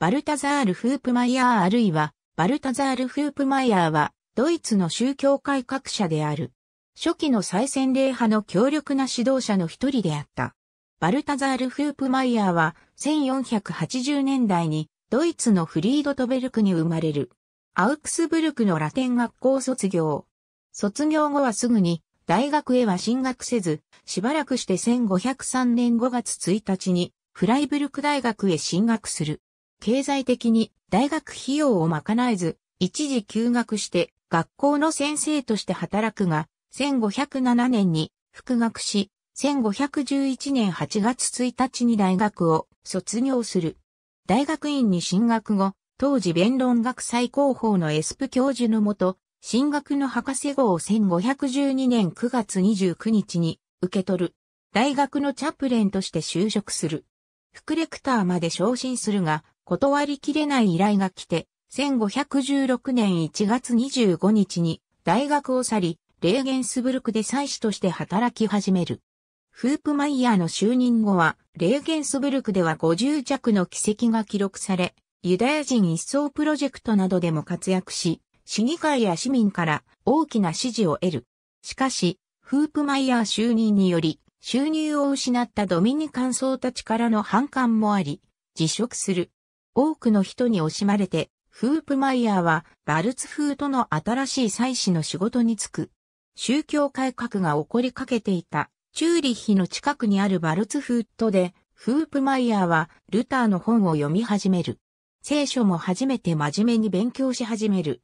バルタザール・フープマイヤーあるいは、バルタザール・フープマイヤーは、ドイツの宗教改革者である。初期の再洗礼派の強力な指導者の一人であった。バルタザール・フープマイヤーは、1480年代に、ドイツのフリードトベルクに生まれる。アウクスブルクのラテン学校卒業。卒業後はすぐに、大学へは進学せず、しばらくして1503年5月1日に、フライブルク大学へ進学する。経済的に大学費用を賄えず、一時休学して学校の先生として働くが、1507年に復学し、1511年8月1日に大学を卒業する。大学院に進学後、当時弁論学最高峰のエスプ教授のもと、進学の博士号を1512年9月29日に受け取る。大学のチャプレンとして就職する。副レクターまで昇進するが、断りきれない依頼が来て、1516年1月25日に大学を去り、レーゲンスブルクで祭司として働き始める。フープマイヤーの就任後は、レーゲンスブルクでは50弱の奇跡が記録され、ユダヤ人一層プロジェクトなどでも活躍し、市議会や市民から大きな支持を得る。しかし、フープマイヤー就任により、収入を失ったドミニカン僧たちからの反感もあり、辞職する。多くの人に惜しまれて、フープマイヤーはバルツフートの新しい祭祀の仕事に就く。宗教改革が起こりかけていたチューリッヒの近くにあるバルツフートで、フープマイヤーはルターの本を読み始める。聖書も初めて真面目に勉強し始める。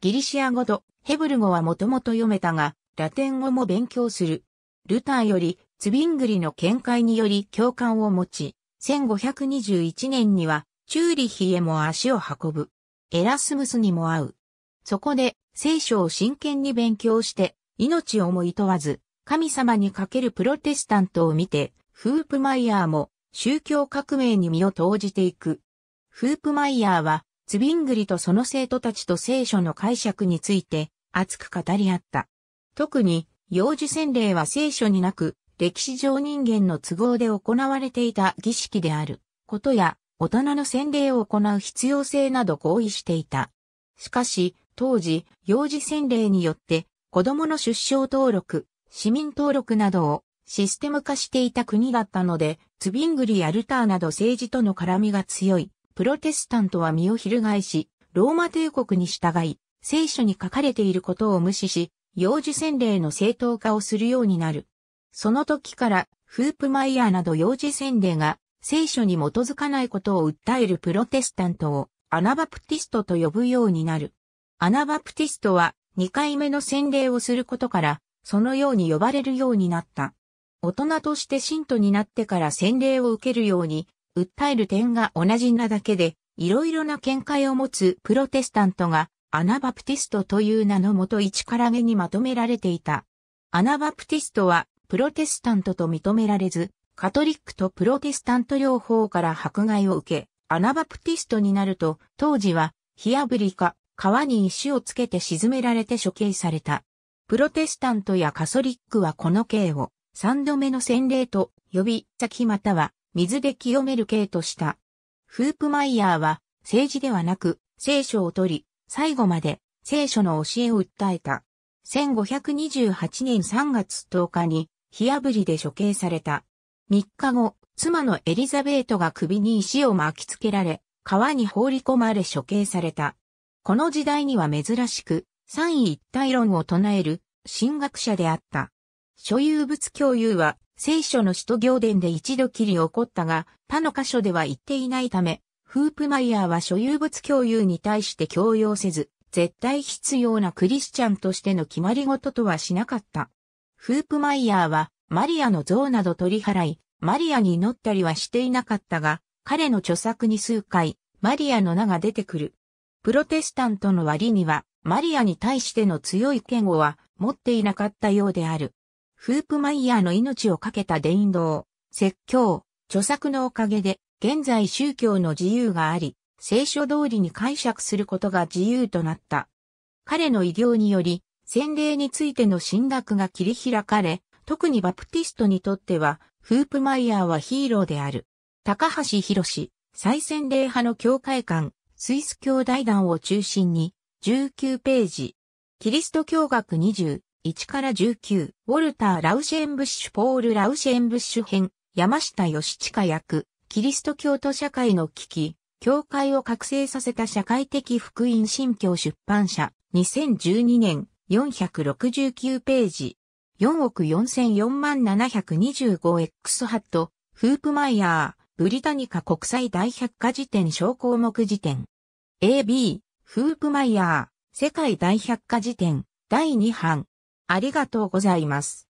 ギリシア語とヘブル語はもともと読めたが、ラテン語も勉強する。ルターよりツビングリの見解により共感を持ち、1521年にはチューリヒへも足を運ぶ。エラスムスにも会う。そこで、聖書を真剣に勉強して、命をも厭わず、神様にかけるプロテスタントを見て、フープマイヤーも宗教革命に身を投じていく。フープマイヤーは、ツビングリとその生徒たちと聖書の解釈について熱く語り合った。特に、幼児洗礼は聖書になく、歴史上人間の都合で行われていた儀式であることや、大人の洗礼を行う必要性など合意していた。しかし、当時、幼児洗礼によって、子供の出生登録、市民登録などをシステム化していた国だったので、ツビングリやルターなど政治との絡みが強い、プロテスタントは身を翻し、ローマ帝国に従い、聖書に書かれていることを無視し、幼児洗礼の正当化をするようになる。その時から、フープマイヤーなど幼児洗礼が聖書に基づかないことを訴えるプロテスタントをアナバプティストと呼ぶようになる。アナバプティストは2回目の洗礼をすることから、そのように呼ばれるようになった。大人として信徒になってから洗礼を受けるように、訴える点が同じなだけで、いろいろな見解を持つプロテスタントが、アナバプティストという名のもと一から目にまとめられていた。アナバプティストは、プロテスタントと認められず、カトリックとプロテスタント両方から迫害を受け、アナバプティストになると、当時は、火炙りか、川に石をつけて沈められて処刑された。プロテスタントやカソリックはこの刑を、三度目の洗礼と呼び、先または、水で清める刑とした。フープマイヤーは、政治ではなく、聖書を取り、最後まで、聖書の教えを訴えた。1528年3月10日に、火炙りで処刑された。3日後、妻のエリザベートが首に石を巻きつけられ、川に放り込まれ処刑された。この時代には珍しく、三位一体論を唱える、神学者であった。所有物共有は、聖書の使徒行伝で一度きり起こったが、他の箇所では言っていないため、フープマイヤーは所有物共有に対して強要せず、絶対必要なクリスチャンとしての決まり事とはしなかった。フープマイヤーは、マリアの像など取り払い、マリアに祈ったりはしていなかったが、彼の著作に数回、マリアの名が出てくる。プロテスタントの割には、マリアに対しての強い嫌悪は持っていなかったようである。フープマイヤーの命を懸けた伝道、説教、著作のおかげで、現在宗教の自由があり、聖書通りに解釈することが自由となった。彼の偉業により、洗礼についての進学が切り開かれ、特にバプティストにとっては、フープマイヤーはヒーローである。高橋博士、最先霊派の教会館、スイス教大団を中心に、19ページ。キリスト教学20、1から19、ウォルター・ラウシェンブッシュ・ポール・ラウシェンブッシュ編、山下義親役、キリスト教徒社会の危機、教会を覚醒させた社会的福音信教出版社、2012年、469ページ。4億4004万 725X ハット、フープマイヤー、ブリタニカ国際大百科事典小項目辞典。AB、フープマイヤー、世界大百科事典、第2版。ありがとうございます。